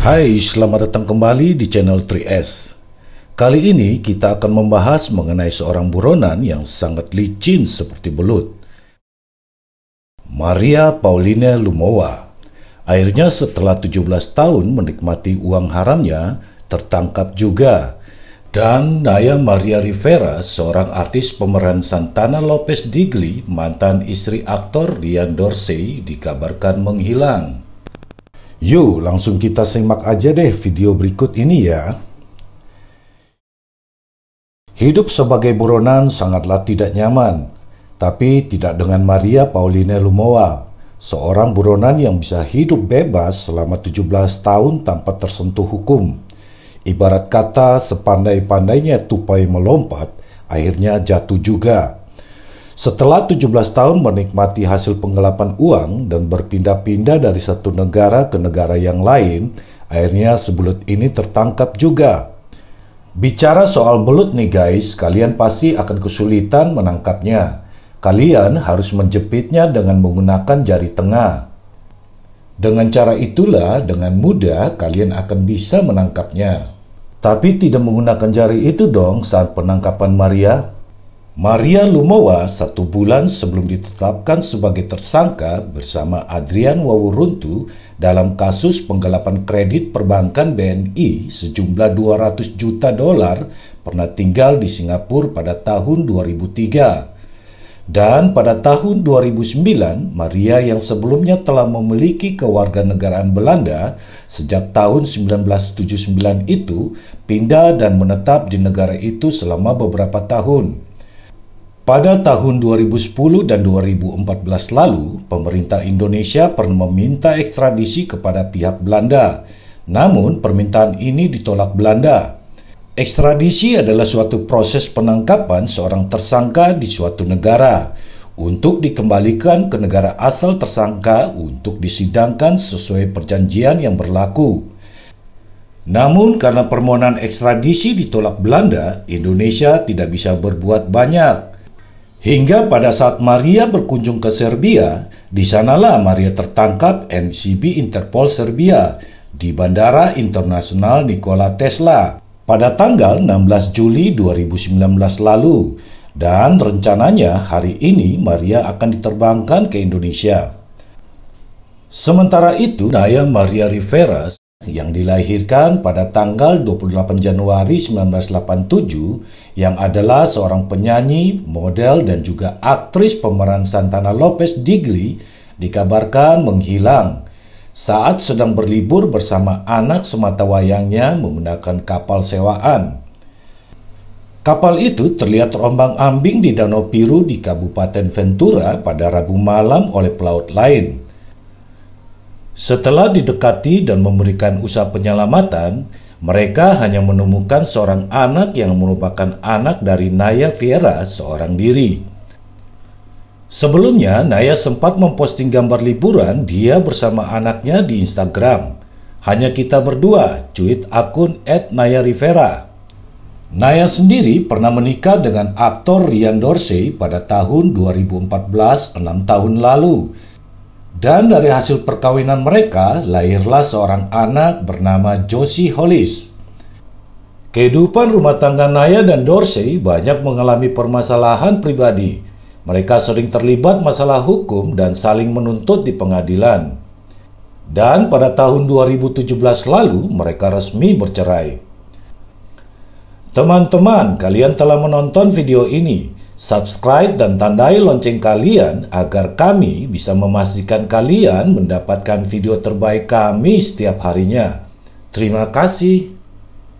Hai, selamat datang kembali di channel 3S. Kali ini kita akan membahas mengenai seorang buronan yang sangat licin seperti belut. Maria Pauline Lumowa. Akhirnya setelah 17 tahun menikmati uang haramnya, tertangkap juga. Dan Naya Maria Rivera, seorang artis pemeran Santana Lopez Digli, mantan istri aktor Rian Dorsey, dikabarkan menghilang. Yuk, langsung kita simak aja deh video berikut ini ya. Hidup sebagai buronan sangatlah tidak nyaman, tapi tidak dengan Maria Pauline Lumowa, seorang buronan yang bisa hidup bebas selama 17 tahun tanpa tersentuh hukum. Ibarat kata sepandai-pandainya tupai melompat, akhirnya jatuh juga. Setelah 17 tahun menikmati hasil penggelapan uang dan berpindah-pindah dari satu negara ke negara yang lain, akhirnya sebelut ini tertangkap juga. Bicara soal belut nih guys, kalian pasti akan kesulitan menangkapnya. Kalian harus menjepitnya dengan menggunakan jari tengah. Dengan cara itulah, dengan mudah kalian akan bisa menangkapnya. Tapi tidak menggunakan jari itu dong saat penangkapan Maria, Maria Lumowa satu bulan sebelum ditetapkan sebagai tersangka bersama Adrian Wawuruntu dalam kasus penggelapan kredit perbankan BNI sejumlah 200 juta dolar pernah tinggal di Singapura pada tahun 2003. Dan pada tahun 2009, Maria yang sebelumnya telah memiliki kewarganegaraan Belanda sejak tahun 1979 itu pindah dan menetap di negara itu selama beberapa tahun. Pada tahun 2010 dan 2014 lalu, pemerintah Indonesia pernah meminta ekstradisi kepada pihak Belanda. Namun, permintaan ini ditolak Belanda. Ekstradisi adalah suatu proses penangkapan seorang tersangka di suatu negara untuk dikembalikan ke negara asal tersangka untuk disidangkan sesuai perjanjian yang berlaku. Namun karena permohonan ekstradisi ditolak Belanda, Indonesia tidak bisa berbuat banyak Hingga pada saat Maria berkunjung ke Serbia, di sanalah Maria tertangkap NCB Interpol Serbia di Bandara Internasional Nikola Tesla pada tanggal 16 Juli 2019 lalu dan rencananya hari ini Maria akan diterbangkan ke Indonesia. Sementara itu, Naya Maria Rivera yang dilahirkan pada tanggal 28 Januari 1987 yang adalah seorang penyanyi, model, dan juga aktris pemeran Santana Lopez Digli dikabarkan menghilang saat sedang berlibur bersama anak semata wayangnya menggunakan kapal sewaan. Kapal itu terlihat terombang-ambing di Danau Piru di Kabupaten Ventura pada Rabu malam oleh pelaut lain. Setelah didekati dan memberikan usaha penyelamatan, mereka hanya menemukan seorang anak yang merupakan anak dari Naya Fiera seorang diri. Sebelumnya, Naya sempat memposting gambar liburan dia bersama anaknya di Instagram. Hanya kita berdua, cuit akun at Naya Rivera. Naya sendiri pernah menikah dengan aktor Rian Dorsey pada tahun 2014, 6 tahun lalu. Dan dari hasil perkawinan mereka, lahirlah seorang anak bernama Josie Hollis. Kehidupan rumah tangga Naya dan Dorsey banyak mengalami permasalahan pribadi. Mereka sering terlibat masalah hukum dan saling menuntut di pengadilan. Dan pada tahun 2017 lalu, mereka resmi bercerai. Teman-teman, kalian telah menonton video ini. Subscribe dan tandai lonceng kalian agar kami bisa memastikan kalian mendapatkan video terbaik kami setiap harinya. Terima kasih.